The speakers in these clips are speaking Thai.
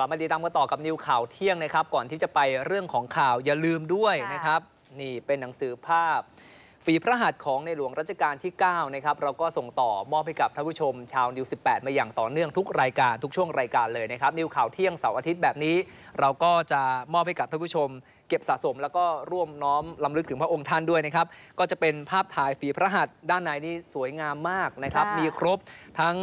ลับมาดีตามกันต่อกับนิวข่าวเที่ยงนะครับ ก่อนที่จะไปเรื่องของข่าวอย่าลืมด้วยนะครับ นี่เป็นหนังสือภาพฝีพระหัตถ์ของในหลวงรัชกาลที่9นะครับเราก็ส่งต่อมอบให้กับท่านผู้ชม ชาวนิว18 มาอย่างต่อเนื่องทุกรายการทุกช่วงรายการเลยนะครับนิวข่าวเที่ยงเสาร์อาทิตย์แบบนี้ เราก็จะมอบให้กับท่านผู้ชม เก็บสะสม แล้วก็ร่วมน้อมลำลึกถึงพระองค์ท่านด้วยนะครับก็จะเป็นภาพถ่ายฝีพระหัตถ์ด้านในนี่สวยงามมากนะครับ มีครบทั้ง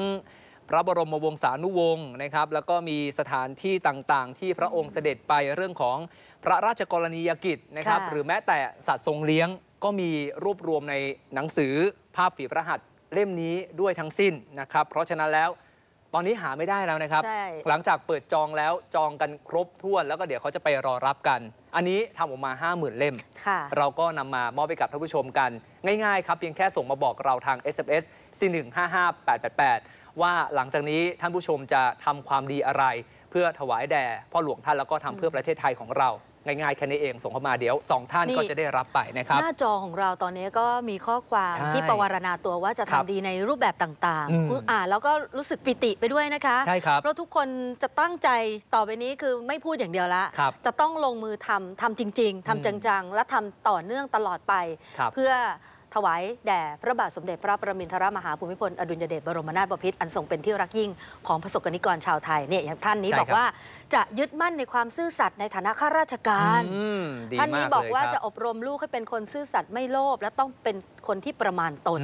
พระบรมวงศานุวงศ์นะครับ แล้วก็มีสถานที่ต่าง ๆ ที่พระองค์เสด็จไปเรื่องของพระราชกรณียกิจนะครับ หรือแม้แต่ สัตว์ทรงเลี้ยงก็มีรวบรวมในหนังสือ ภาพฝีพระหัตถ์เล่มนี้ด้วยทั้งสิ้นนะครับ เพราะฉะนั้นแล้วตอนนี้หาไม่ได้แล้วนะครับ หลังจากเปิดจองแล้วจองกันครบถ้วนแล้วก็เดี๋ยวเขาจะไปรอรับกัน อันนี้ทำออกมา50,000เล่มเราก็นำมามอบให้กับท่านผู้ชมกัน ง่าย ๆ ครับเพียงแค่ส่งมาบอกเราทาง SMS 4 1 5 5 8 8 8ว่าหลังจากนี้ท่านผู้ชมจะทำความดีอะไร เพื่อถวายแด่พ่อหลวงท่านแล้วก็ทำเพื่อประเทศไทยของเรา ง่าย ๆ แค่นี้เองส่งเข้ามาเดี๋ยว 2 ท่านก็จะได้รับไปนะครับหน้าจอของเราตอนนี้ก็มีข้อความที่ประวรณาตัวว่าจะทำดีในรูปแบบต่างๆคืออ่านแล้วก็รู้สึกปิติไปด้วยนะคะใช่ครับเพราะทุกคนจะตั้งใจต่อไปนี้คือไม่พูดอย่างเดียวละจะต้องลงมือทำทำจริง ๆ ทำจังๆและทำต่อเนื่องตลอดไป เพื่อถวายแด่ พระบาท สมเด็จพระประมินทรมหาภูมิพลอดุลยเดชบรมนาถบพิตรอันทรงเป็นที่รักยิ่งของประสบกนิกรชาวไทยเนี่ยอย่างท่านนี้บอกว่าจะยึดมั่นในความซื่อสัตย์ในฐานะข้าราชการท่านนี้บอกว่าจะอบรมลูกให้เป็นคนซื่อสัตย์ไม่โลภและต้องเป็นคนที่ประมาณตน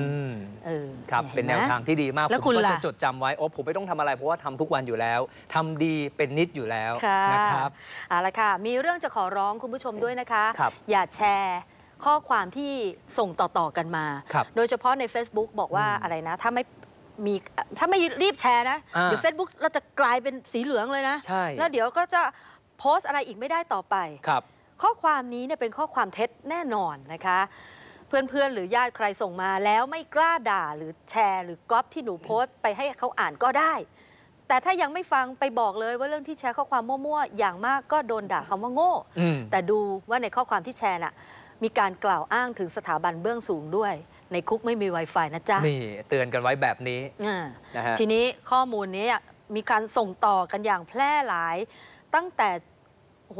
ครับ เป็นแนวทางที่ดีมากผมก็จะจดจำไว้โอ้ผมไม่ต้องทำอะไรเพราะว่าทำทุกวันอยู่แล้ว ทำดีเป็นนิดอยู่แล้วนะครับเอาละค่ะมีเรื่องจะขอร้องคุณผู้ชมด้วยนะคะ อย่าแชร์ข้อความที่ส่งต่อๆกันมา โดยเฉพาะใน Facebook บอกว่าอะไรนะ ถ้าไม่มีถ้าไม่รีบแชร์นะเดี๋ยวซบุ๊กเราจะกลายเป็นสีเหลืองเลยนะ แล้วเดี๋ยวก็จะโพสต์อะไรอีกไม่ได้ต่อไป ครับ ข้อความนี้เนี่ยเป็นข้อความเท็จแน่นอนนะคะ เพื่อน ๆ หรือญาติใครส่งมาแล้วไม่กล้าด่าหรือแชร์ หรือก๊อปที่หนูโพสต์ไปให้เขาอ่านก็ได้ แต่ถ้ายังไม่ฟังไปบอกเลย ว่าเรื่องที่แชร์ข้อความมั่วๆอย่างมากก็โดนด่าคำว่าโง่แต่ดูว่าในข้อความที่แชร์น่ะมีการกล่าวอ้างถึงสถาบันเบื้องสูงด้วย ในคุกไม่มี Wi-Fi นะจ๊ะนี่เตือนกันไว้แบบนี้นะฮะทีนี้ข้อมูลนี้มีการส่งต่อกันอย่างแพร่หลาย ตั้งแต่โห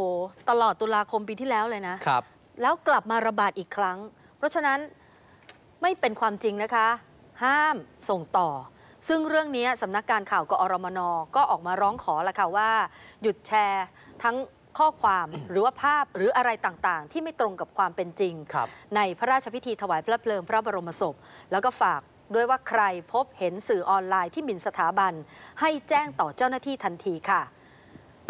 ตลอดตุลาคมปีที่แล้วเลยนะครับ แล้วกลับมาระบาดอีกครั้ง เพราะฉะนั้นไม่เป็นความจริงนะคะ ห้ามส่งต่อ ซึ่งเรื่องนี้สำนักการข่าวกอรมนก็ออกมาร้องขอละค่ะว่า หยุดแชร์ทั้งข้อความหรือว่าภาพหรืออะไรต่างๆ ที่ไม่ตรงกับความเป็นจริงรในพระราชพิธีถวายพระเพลิงพระบรมศพ แล้วก็ฝากด้วยว่าใครพบเห็นสื่อออนไลน์ที่หมิ่นสถาบัน ให้แจ้งต่อเจ้าหน้าที่ทันทีค่ะ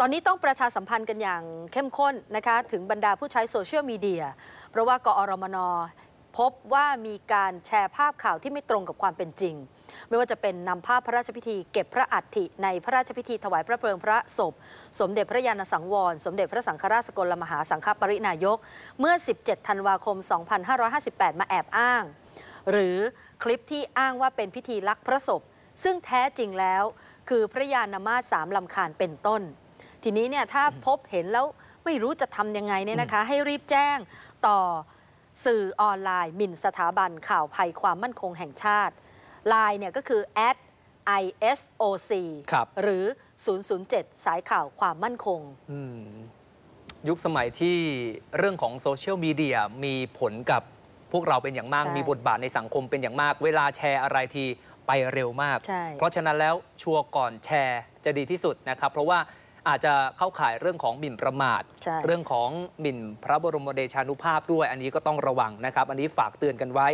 ตอนนี้ต้องประชาสัมพันธ์กันอย่างเข้มข้นนะคะ ถึงบรรดาผู้ใช้โซเชียลมีเดีย เพราะว่ากอรมน พบว่ามีการแชร์ภาพข่าวที่ไม่ตรงกับความเป็นจริงไม่ว่าจะเป็นนำภาพพระราชพิธีเก็บพระอัฐิในพระราชพิธีถวายพระเพลิงพระศพสมเด็จพระยาณสังวร สมเด็จพระสังฆราชสกลมหาสังฆปรินายกเมื่อ 17 ธันวาคม 2558 มาแอบอ้าง หรือคลิปที่อ้างว่าเป็นพิธีลักพระศพซึ่งแท้จริงแล้วคือพระยาณมาสามลำคาญเป็นต้น ทีนี้เนี่ยถ้าพบเห็นแล้วไม่รู้จะทำยังไงเนี่ยนะคะ ให้รีบแจ้งต่อสื่อออนไลน์หมิ่นสถาบันข่าวภัยความมั่นคงแห่งชาติ l ล n e เนี่ยก็คือ at ISOC รหรือ 007 สายข่าวความมั่นคง ยุคสมัยที่เรื่องของโซเชียลมีเดียมีผลกับพวกเราเป็นอย่างมากมีบทบาทในสังคมเป็นอย่างมาก เวลาแชร์อะไรทีไปเร็วมาก เพราะฉะนั้นแล้วชัวร์ก่อนแชร์จะดีที่สุดนะครับ เพราะว่าอาจจะเข้าข่ายเรื่องของหมิ่นประมาท เรื่องของหมิ่นพระบรมเดชานุภาพด้วยอันนี้ก็ต้องระวังนะครับอันนี้ฝากเตือนกันไว้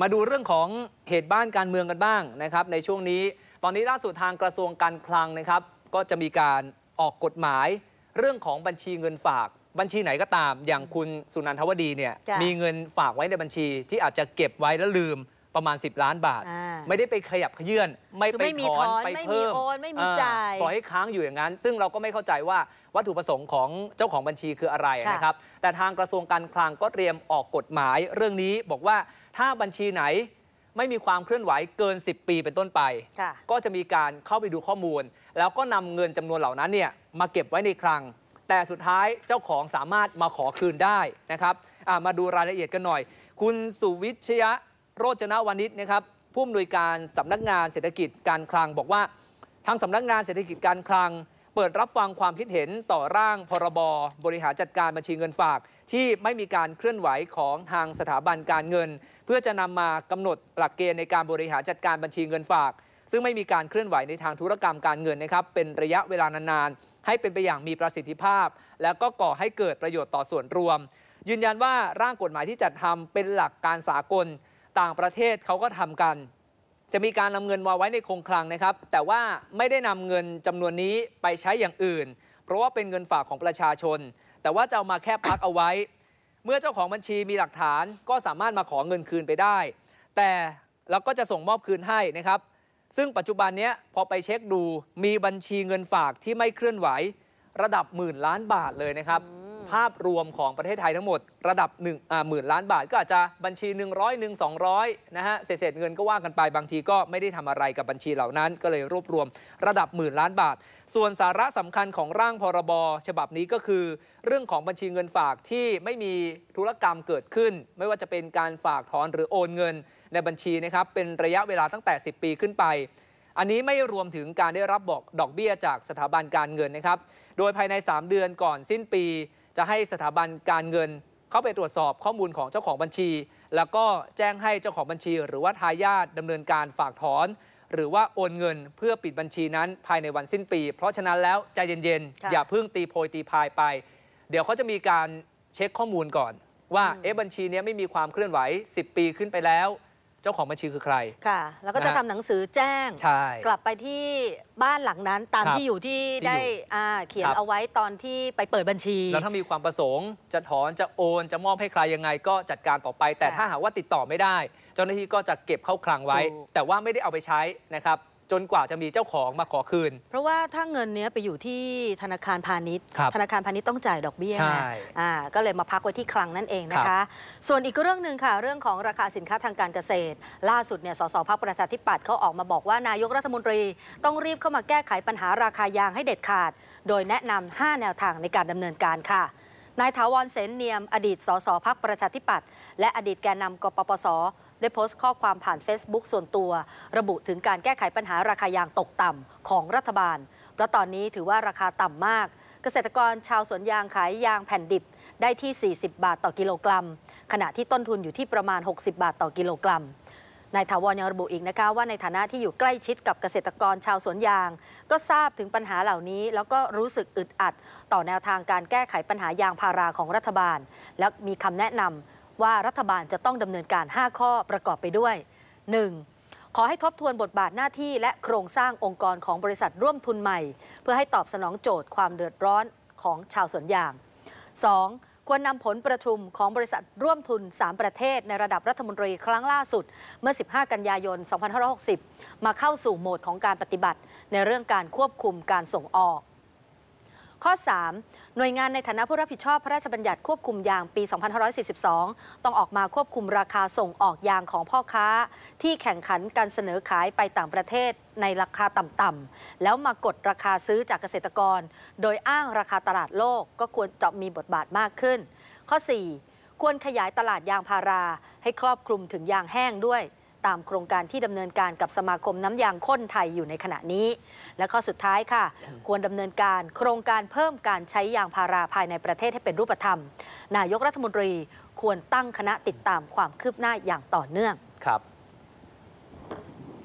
มาดูเรื่องของเหตุบ้านการเมืองกันบ้างนะครับในช่วงนี้ตอนนี้ล่าสุดทางกระทรวงการคลังนะครับก็จะมีการออกกฎหมาย เรื่องของบัญชีเงินฝากบัญชีไหนก็ตามอย่างคุณสุนันทวดีเนี่ยมีเงินฝากไว้ในบัญชีที่อาจจะเก็บไว้แล้วลืมประมาณ 10 ล้านบาท ไม่ได้ไปขยับเขยื่อน ไม่ไปถอนไปเพิ่มไม่มีจ่ายปล่อยให้ค้างอยู่อย่างนั้น ซึ่งเราก็ไม่เข้าใจว่าวัตถุประสงค์ของเจ้าของบัญชีคืออะไระนะครับ แต่ทางกระทรวงการคลังก็เตรียมออกกฎหมายเรื่องนี้บอกว่าถ้าบัญชีไหนไม่มีความเคลื่อนไหวเกิน 10 ปีเป็นต้นไป ก็จะมีการเข้าไปดูข้อมูล แล้วก็นำเงินจำนวนเหล่านั้นเนี่ยมาเก็บไว้ในคลัง แต่สุดท้ายเจ้าของสามารถมาขอคืนได้นะครับมาดูรายละเอียดกันหน่อย คุณสุวิชยะโรจนวณิชนะครับผู้อำนวยการสำนักงานเศรษฐกิจการคลังบอกว่า ทางสำนักงานเศรษฐกิจการคลัง เปิดรับฟังความคิดเห็นต่อร่างพรบบริหารจัดการบัญชีเงินฝากที่ไม่มีการเคลื่อนไหวของทางสถาบันการเงิน เพื่อจะนำมากำหนดหลักเกณฑ์ในการบริหารจัดการบัญชีเงินฝาก ซึ่งไม่มีการเคลื่อนไหวในทางธุรกรรมการเงินนะครับ เป็นระยะเวลานานๆให้เป็นไปอย่างมีประสิทธิภาพ แล้วก็ก่อให้เกิดประโยชน์ต่อส่วนรวม ยืนยันว่าร่างกฎหมายที่จัดทำเป็นหลักการสากล ต่างประเทศเขาก็ทำกัน จะมีการนำเงินมาไว้ในคงคลังนะครับ แต่ว่าไม่ได้นำเงินจำนวนนี้ไปใช้อย่างอื่น เพราะว่าเป็นเงินฝากของประชาชนแต่ว่าจะเอามาแค่พักเอาไว้ เมื่อเจ้าของบัญชีมีหลักฐานก็สามารถมาขอเงินคืนไปได้ แต่เราก็จะส่งมอบคืนให้นะครับ ซึ่งปัจจุบันนี้พอไปเช็คดูมีบัญชีเงินฝากที่ไม่เคลื่อนไหว ระดับหมื่นล้านบาทเลยนะครับภาพรวมของประเทศไทยทั้งหมดระดับ1นึ่งหมื่นล้านบาท ก็อาจจะบัญชี 1 0 0 1 200นะฮะเศษเงินก็ว่ากันไปบางทีก็ไม่ได้ทำอะไรกับบัญชีเหล่านั้นก็เลยรวบรวมระดับหมื่นล้านบาท ส่วนสาระสำคัญของร่างพรบ ฉบับนี้ก็คือเรื่องของบัญชีเงินฝากที่ไม่มีธุรกรรมเกิดขึ้น ไม่ว่าจะเป็นการฝากถอนหรือโอนเงิน ในบัญชีนะครับเป็นระยะเวลาตั้งแต่ 10 ปีขึ้นไป อันนี้ไม่รวมถึงการได้รับบอกดอกเบี้ยจากสถาบันการเงินนะครับโดยภายใน 3 เดือนก่อนสิ้นปีจะให้สถาบันการเงินเข้าไปตรวจสอบข้อมูลของเจ้าของบัญชี แล้วก็แจ้งให้เจ้าของบัญชี หรือว่าทายาทดำเนินการฝากถอน หรือว่าโอนเงินเพื่อปิดบัญชีนั้นภายในวันสิ้นปี เพราะฉะนั้นแล้วใจเย็นๆอย่าเพิ่งตีโพยตีพายไป เดี๋ยวเขาจะมีการเช็คข้อมูลก่อน ว่าเอ๊ะบัญชีนี้ไม่มีความเคลื่อนไหว 10 ปีขึ้นไปแล้วเจ้าของบัญชีคือใคร ค่ะ แล้วก็จะทำทำหนังสือแจ้งใช่กลับไปที่บ้านหลังนั้นตามที่อยู่ที่ได้อ่าเขียนเอาไว้ตอนที่ไปเปิดบัญชี แล้วถ้ามีความประสงค์จะถอนจะโอนจะมอบให้ใครยังไง ก็จัดการต่อไป แต่ถ้าหากว่าติดต่อไม่ได้ เจ้าหน้าที่ก็จะเก็บเข้าคลังไว้ แต่ว่าไม่ได้เอาไปใช้นะครับจนกว่าจะมีเจ้าของมาขอคืน เพราะว่าถ้าเงินเนี้ยไปอยู่ที่ธนาคารพาณิชย์ ธนาคารพาณิชย์ต้องจ่ายดอกเบี้ยนะ่อ่าก็เลยมาพักไว้ที่คลังนั่นเองนะคะ ส่วนอีกเรื่องหนึ่งค่ะ เรื่องของราคาสินค้าทางการเกษตร ล่าสุดเนี่ย สสพักประชาธิปัตย์เขาออกมาบอกว่านายกรัฐมนตรีต้องรีบเข้ามาแก้ไขปัญหาราคายางให้เด็ดขาด โดยแนะนำ 5 แนวทางในการดำเนินการค่ะ นายถาวรเสนเนียมอดีตสสพักประชาธิปัตย์และอดีตแกนนำกปปสได้โพสต์ข้อความผ่าน Facebook ส่วนตัว ระบุถึงการแก้ไขปัญหาราคายางตกต่ำของรัฐบาลเพราะตอนนี้ถือว่าราคาต่ำมาก เกษตรกรชาวสวนยาง ขายยางแผ่นดิบ ได้ที่ 40 บาทต่อกิโลกรัม ขณะที่ต้นทุนอยู่ที่ประมาณ 60 บาทต่อกิโลกรัมนายถาวรยังระบุอีกนะคะว่าในฐานะที่อยู่ใกล้ชิดกับเกษตรกรชาวสวนยาง ก็ทราบถึงปัญหาเหล่านี้ แล้วก็รู้สึกอึดอัด ต่อแนวทางการแก้ไขปัญหายางพาราของรัฐบาล และมีคำแนะนำว่ารัฐบาลจะต้องดำเนินการ 5 ข้อประกอบไปด้วย 1. ขอให้ทบทวนบทบาทหน้าที่ และโครงสร้างองค์กรของบริษัทร่วมทุนใหม่ เพื่อให้ตอบสนองโจทย์ความเดือดร้อนของชาวสวนยาง 2. ควรนำผลประชุมของบริษัทร่วมทุน 3 ประเทศในระดับรัฐมนตรีครั้งล่าสุดเมื่อ 15 กันยายน 2560 มาเข้าสู่โหมดของการปฏิบัติในเรื่องการควบคุมการส่งออกข้อ3หน่วยงานในฐานะผู้รับผิดชอบพระราชบัญญัติควบคุมยางปี 2542 ต้องออกมาควบคุมราคาส่งออกยางของพ่อค้า ที่แข่งขันการเสนอขายไปต่างประเทศในราคาต่ำๆ แล้วมากดราคาซื้อจากเกษตรกร โดยอ้างราคาตลาดโลกก็ควรจะมีบทบาทมากขึ้น ข้อ4ควรขยายตลาดยางพาราให้ครอบคลุมถึงยางแห้งด้วยตามโครงการที่ดำเนินการกับสมาคมน้ำยางข้นไทยอยู่ในขณะนี้ และข้อสุดท้ายค่ะ ควรดำเนินการโครงการเพิ่มการใช้ยางพาราภายในประเทศให้เป็นรูปธรรม นายกรัฐมนตรีควรตั้งคณะติดตามความคืบหน้าอย่างต่อเนื่องครับ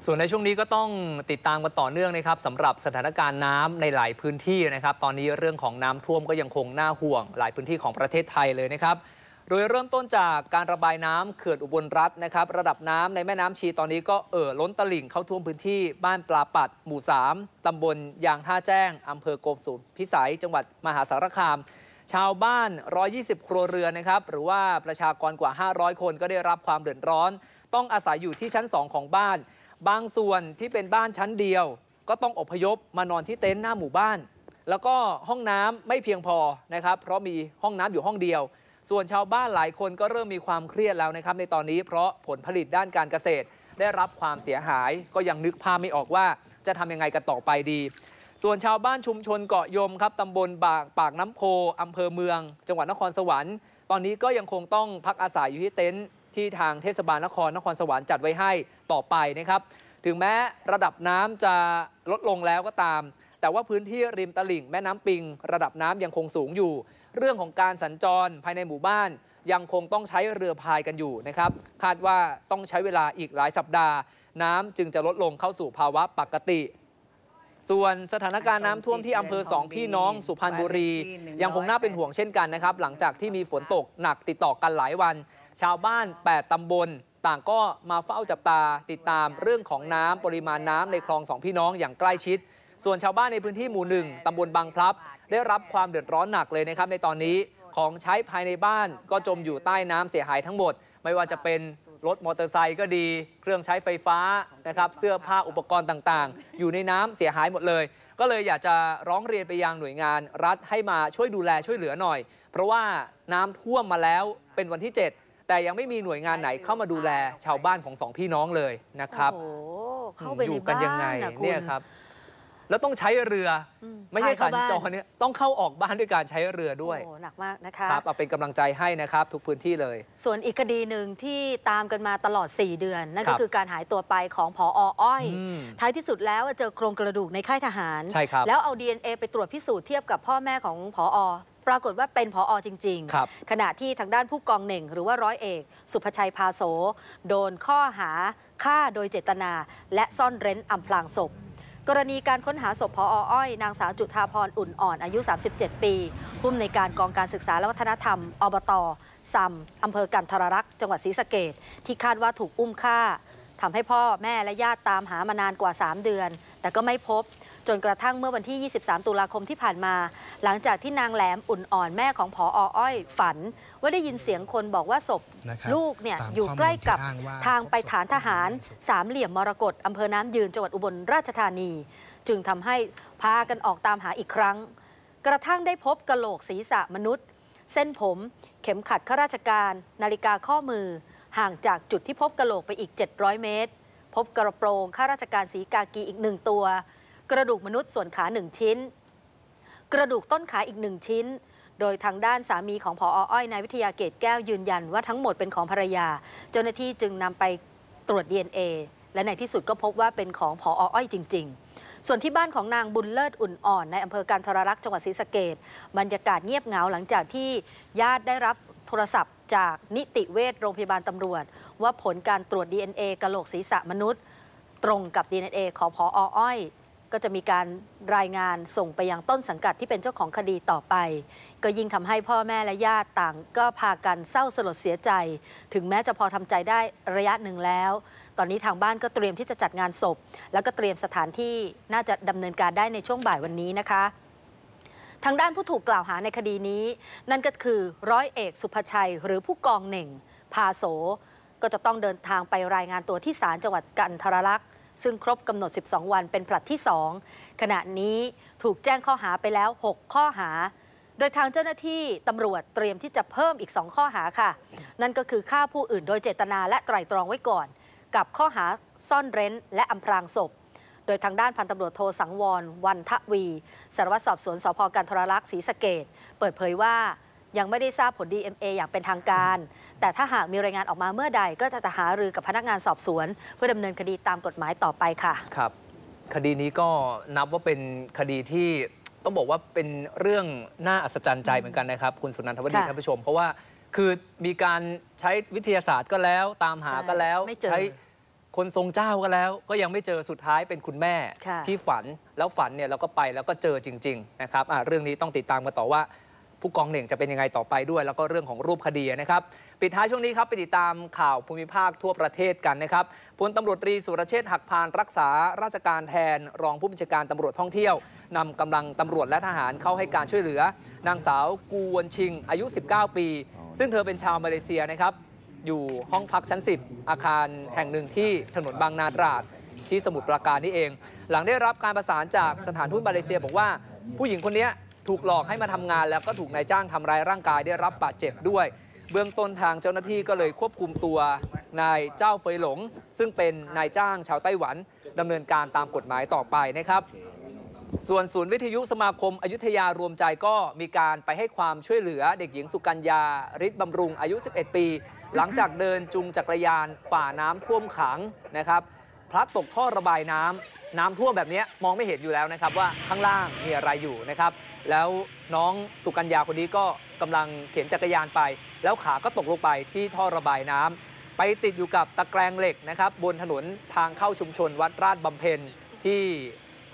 ส่วนในช่วงนี้ก็ต้องติดตามกันต่อเนื่องนะครับสำหรับสถานการณ์น้ำในหลายพื้นที่นะครับ ตอนนี้เรื่องของน้ำท่วมก็ยังคงน่าห่วง หลายพื้นที่ของประเทศไทยเลยนะครับโดยเริ่มต้นจากการระบายน้ำเขื่อนอุบลรัฐนะครับ ระดับน้ำในแม่น้ำชีตอนนี้ก็เอ่อล้นตลิ่งเข้าท่วมพื้นที่บ้านปลาปัดหมู่3ตำบลยางท่าแจ้งอำเภอโกมสุพิสัยจังหวัดมหาสารคาม ชาวบ้าน 120ครัวเรือนนะครับ หรือว่าประชากรกว่า 500 คนก็ได้รับความเดือดร้อน ต้องอาศัยอยู่ที่ชั้น2ของบ้านบางส่วนที่เป็นบ้านชั้นเดียว ก็ต้องอพยพมานอนที่เต็นท์หน้าหมู่บ้าน แล้วก็ห้องน้ำไม่เพียงพอนะครับ เพราะมีห้องน้ำอยู่ห้องเดียวส่วนชาวบ้านหลายคนก็เริ่มมีความเครียดแล้วนะครับ ในตอนนี้เพราะผลผลิตด้านการเกษตร ได้รับความเสียหาย ก็ยังนึกภาพไม่ออกว่าจะทำยังไงกันต่อไปดี ส่วนชาวบ้านชุมชนเกาะยมครับตำบลปากปากน้ำโพอำเภอเมือง จังหวัดนครสวรรค์ ตอนนี้ก็ยังคงต้องพักอาศัยอยู่ที่เต็นท์ที่ทางเทศบาลนครนครสวรรค์จัดไว้ให้ต่อไปนะครับ ถึงแม้ระดับน้ำจะลดลงแล้วก็ตาม แต่ว่าพื้นที่ริมตลิ่งแม่น้ำปิง ระดับน้ำยังคงสูงอยู่เรื่องของการสัญจรภายในหมู่บ้านยังคงต้องใช้เรือพายกันอยู่นะครับ คาดว่าต้องใช้เวลาอีกหลายสัปดาห์ น้ำจึงจะลดลงเข้าสู่ภาวะปกติ ส่วนสถานการณ์น้ำท่วมที่อำเภอสองพี่น้องสุพรรณบุรี ยังคงน่าเป็นห่วงเช่นกันนะครับ หลังจากที่มีฝนตกหนักติดต่อกันหลายวัน ชาวบ้าน 8ตำบลต่างก็มาเฝ้าจับตาติดตามเรื่องของน้ำปริมาณน้ำในคลองสองพี่น้องอย่างใกล้ชิด ส่วนชาวบ้านในพื้นที่หมู่หนึ่งตำบลบางพลับได้รับความเดือดร้อนหนักเลยนะครับในตอนนี้ของใช้ภายในบ้านก็จมอยู่ใต้น้ำเสียหายทั้งหมด ไม่ว่าจะเป็นรถมอเตอร์ไซค์ก็ดี เครื่องใช้ไฟฟ้านะครับ เสื้อผ้าอุปกรณ์ต่างๆ อยู่ในน้ำเสียหายหมดเลย ก็เลยอยากจะร้องเรียนไปยังหน่วยงานรัฐให้มาช่วยดูแลช่วยเหลือหน่อย เพราะว่าน้ำท่วมมาแล้วเป็นวันที่ 7 แต่ยังไม่มีหน่วยงานไหนเข้ามาดูแลชาวบ้านของสองพี่น้องเลยนะครับอยู่กันยังไงเนี่ยครับแล้วต้องใช้เรือไม่ใช่สัญจรเนี่ยต้องเข้าออกบ้านด้วยการใช้เรือด้วยโอ้หนักมากนะคะครับเอาเป็นกำลังใจให้นะครับ ทุกพื้นที่เลย ส่วนอีกคดีหนึ่งที่ตามกันมาตลอด 4 เดือน นั่นก็คือการหายตัวไปของผออ้อยท้ายที่สุดแล้วเจอโครงกระดูกในค่ายทหารใช่ครับแล้วเอา DNA ไปตรวจพิสูจน์เทียบกับพ่อแม่ของผอปรากฏว่าเป็นผออจริง ๆ ขณะที่ทางด้านผู้กองเหน่งหรือว่าร้อยเอก สุภชัยพาโสโดนข้อหาฆ่าโดยเจตนา และซ่อนเร้นอำพรางศพกรณีการค้นหาศพพออ้อยนางสาวจุธาพรอุ่นอ่อนอายุ 37 ปีผู้อำนวยการกองการศึกษาและวัฒนธรรมอบตซำอำเภอกันทรรักษ์ จังหวัดศรีสะเกดที่คาดว่าถูกอุ้มฆ่าทำให้พ่อแม่และญาติตามหามานานกว่า 3 เดือน แต่ก็ไม่พบ จนกระทั่งเมื่อวันที่ 23 ตุลาคมที่ผ่านมา หลังจากที่นางแหลม อุ่นอ่อนแม่ของผออ้อยฝัน ว่าได้ยินเสียงคนบอกว่าศพลูกเนี่ยอยู่ใกล้กับทางไปฐานทหารสามเหลี่ยมมรกตอำเภอน้ำยืนจังหวัดอุบลราชธานี จึงทำให้พากันออกตามหาอีกครั้ง กระทั่งได้พบกระโหลกศีรษะมนุษย์ เส้นผมเข็มขัดข้าราชการ นาฬิกาข้อมือห่างจากจุดที่พบกระโหลกไปอีก 700 เมตร พบกระโปรงข้าราชการสีกากีอีกหนึ่งตัว กระดูกมนุษย์ส่วนขาหนึ่งชิ้น กระดูกต้นขาอีกหนึ่งชิ้น โดยทางด้านสามีของผออ้อยนายวิทยาเกตแก้วยืนยันว่าทั้งหมดเป็นของภรรยา เจ้าหน้าที่จึงนำไปตรวจ DNA และในที่สุดก็พบว่าเป็นของผออ้อยจริง ๆ ส่วนที่บ้านของนางบุญเลิศอุ่นอ่อน ในอำเภอการทรรักษ์จังหวัดศรีสะเกดบรรยากาศเงียบเหงาหลังจากที่ญาติได้รับโทรศัพท์จากนิติเวชโรงพยาบาลตำรวจ ว่าผลการตรวจ DNA กระโหลกศีรษะมนุษย์ ตรงกับ DNA ของพออ้อย ก็จะมีการรายงานส่งไปยังต้นสังกัดที่เป็นเจ้าของคดีต่อไป ก็ยิ่งทำให้พ่อแม่และญาติต่างก็พากันเศร้าสลดเสียใจ ถึงแม้จะพอทำใจได้ระยะหนึ่งแล้ว ตอนนี้ทางบ้านก็เตรียมที่จะจัดงานศพ แล้วก็เตรียมสถานที่น่าจะดำเนินการได้ในช่วงบ่ายวันนี้นะคะทางด้านผู้ถูกกล่าวหาในคดีนี้ นั่นก็คือ ร้อยเอกสุภชัยหรือผู้กองเหน่งพาโส ก็จะต้องเดินทางไปรายงานตัวที่ศาลจังหวัดกันทรลักษ์ ซึ่งครบกำหนด 12 วันเป็นผลัดที่ 2 ขณะนี้ถูกแจ้งข้อหาไปแล้ว 6 ข้อหา โดยทางเจ้าหน้าที่ตำรวจเตรียมที่จะเพิ่มอีก 2 ข้อหาค่ะ นั่นก็คือฆ่าผู้อื่นโดยเจตนาและไตรตรองไว้ก่อน กับข้อหาซ่อนเร้น และอำพรางศพโดยทางด้านพันตำรวจโทสังวรวันทวีสารวัตรสอบสวนสพกันทรลักษณ์ศรีสะเกดเปิดเผยว่ายังไม่ได้ทราบผล DMA อย่างเป็นทางการ แต่ถ้าหากมีรายงานออกมาเมื่อใด ก็จะหารือกับพนักงานสอบสวน เพื่อดำเนินคดีตามกฎหมายต่อไปค่ะ ครับ คดีนี้ก็นับว่าเป็นคดีที่ต้องบอกว่าเป็นเรื่องน่าอัศจรรย์ใจเหมือนกันนะครับ คุณสุนันทวดีท่านผู้ชม เพราะว่า คือมีการใช้วิทยาศาสตร์ก็แล้วตามหาก็แล้วใช้คนทรงเจ้าก็แล้วก็ยังไม่เจอสุดท้ายเป็นคุณแม่ที่ฝันแล้วฝันเนี่ยเราก็ไปแล้วก็เจอจริงๆนะครับ เรื่องนี้ต้องติดตามกันต่อว่าผู้กองหนึ่งจะเป็นยังไงต่อไปด้วย แล้วก็เรื่องของรูปคดีนะครับ ปิดท้ายช่วงนี้ครับไปติดตามข่าวภูมิภาคทั่วประเทศกันนะครับพลตำรวจตรีสุรเชษฐ์หักพานรักษา ราชการแทนรองผู้บัญชาการตำรวจท่องเที่ยวนำกำลังตำรวจและทหารเข้าให้การช่วยเหลือ นางสาวกูวนชิง อายุ 19 ปี ซึ่งเธอเป็นชาวมาเลเซียนะครับอยู่ห้องพักชั้น10อาคารแห่งหนึ่งที่ถนนบางนาตราดที่สมุทรปราการนี่เอง หลังได้รับการประสานจากสถานทูตมาเลเซีย บอกว่าผู้หญิงคนนี้ถูกหลอกให้มาทำงานแล้วก็ถูกนายจ้างทำร้ายร่างกายได้รับบาดเจ็บด้วย เบื้องต้นทางเจ้าหน้าที่ก็เลยควบคุมตัว นายเจ้าเฟยหลง ซึ่งเป็นนายจ้างชาวไต้หวัน ดำเนินการตามกฎหมายต่อไปนะครับ ส่วนศูนย์วิทยุสมาคมอยุธยารวมใจก็มีการไปให้ความช่วยเหลือเด็กหญิงสุกัญญาฤทธิ์บำรุงอายุ 11 ปีหลังจากเดินจุงจักรยานฝ่าน้ำท่วมขังนะครับพลัดตกท่อระบายน้ำ น้ำท่วมแบบนี้มองไม่เห็นอยู่แล้วนะครับ ว่าข้างล่างมีอะไรอยู่นะครับ แล้วน้องสุกัญญาคนนี้ก็กำลังเข็นจักรยานไป แล้วขาก็ตกลงไปที่ท่อระบายน้ำ ไปติดอยู่กับตะแกรงเหล็กนะครับ บนถนนทางเข้าชุมชน วัดราชบำเพ็ญที่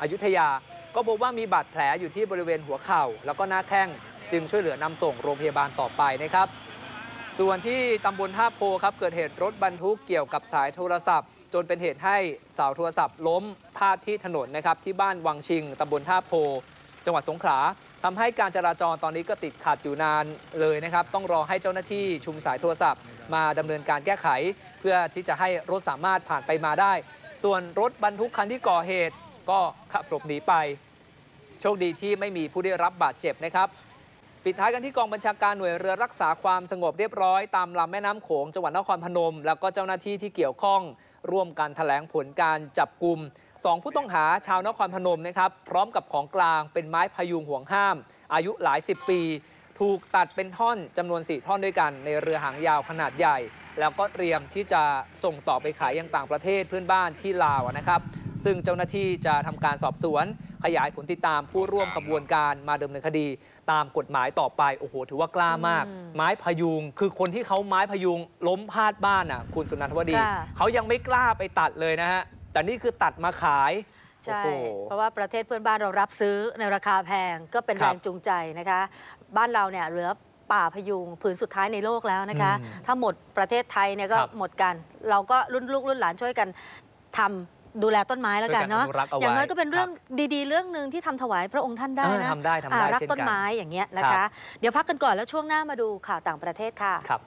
อยุธยา ก็พบว่ามีบาดแผลอยู่ที่บริเวณหัวเข่า แล้วก็หน้าแข้งจึงช่วยเหลือนำส่งโรงพยาบาลต่อไปนะครับส่วนที่ตำบลท่าโพครับเกิดเหตุรถบรรทุกเกี่ยวกับสายโทรศัพท์ จนเป็นเหตุให้เสาโทรศัพท์ ล้มพาดที่ถนนนะครับที่บ้านวังชิงตำบลท่าโพจังหวัดสงขลาทำให้การจราจรตอนนี้ก็ติดขัดอยู่นานเลยนะครับ ต้องรอให้เจ้าหน้าที่ชุมสายโทรศัพท์ มาดำเนินการแก้ไข เพื่อที่จะให้รถสามารถผ่านไปมาได้ ส่วนรถบรรทุกคันที่ก่อเหตุก็ขับหลบหนีไป โชคดีที่ไม่มีผู้ได้รับบาดเจ็บนะครับปิดท้ายกันที่กองบัญชาการ หน่วยเรือรักษาความสงบเรียบร้อย ตามลำแม่น้ำโขงจังหวัดนครพนม แล้วก็เจ้าหน้าที่ที่เกี่ยวข้อง ร่วมกันถแถลงผลการจับกลุ่ม2 ผู้ต้องหาชาวนครพนมนะครับ พร้อมกับของกลางเป็นไม้พยุงห่วงห้าม อายุหลาย 10 ปี ถูกตัดเป็นท่อนจำนวน4ท่อนด้วยกัน ในเรือหางยาวขนาดใหญ่ แล้วก็เตรียมที่จะส่งต่อไปขายยังต่างประเทศเพื่อนบ้านที่ลาวนะครับ ซึ่งเจ้าหน้าที่จะทำการสอบสวน ขยายผลติดตามผู้ร่วมขบวนการมาดำเนินคดีตามกฎหมายต่อไปโอ้โห ถือว่ากล้ามาก ไม้พยุงคือคนที่เขาไม้พยุงล้มพาดบ้านอ่ะคุณสุนันทวดีเขายังไม่กล้าไปตัดเลยนะฮะแต่นี่คือตัดมาขายใช่ เพราะว่าประเทศเพื่อนบ้านเรารับซื้อในราคาแพงก็เป็นรแรงจูงใจนะคะ บ้านเราเนี่ยเหลือป่าพยุงผืนสุดท้ายในโลกแล้วนะคะถ้าหมดประเทศไทยเนี่ยก็หมดกัน เราก็รุ่นลูกรุ่นหลานช่วยกันทำดูแลต้นไม้แล้วกันเนาะ อย่างน้อยก็เป็นเรื่องดีๆ เรื่องหนึ่งที่ทำถวายพระองค์ท่านได้นะทำได้ทำได้รักต้นไม้อย่างเงี้ยนะคะ เดี๋ยวพักกันก่อนแล้วช่วงหน้ามาดูข่าวต่างประเทศค่ะ ครับ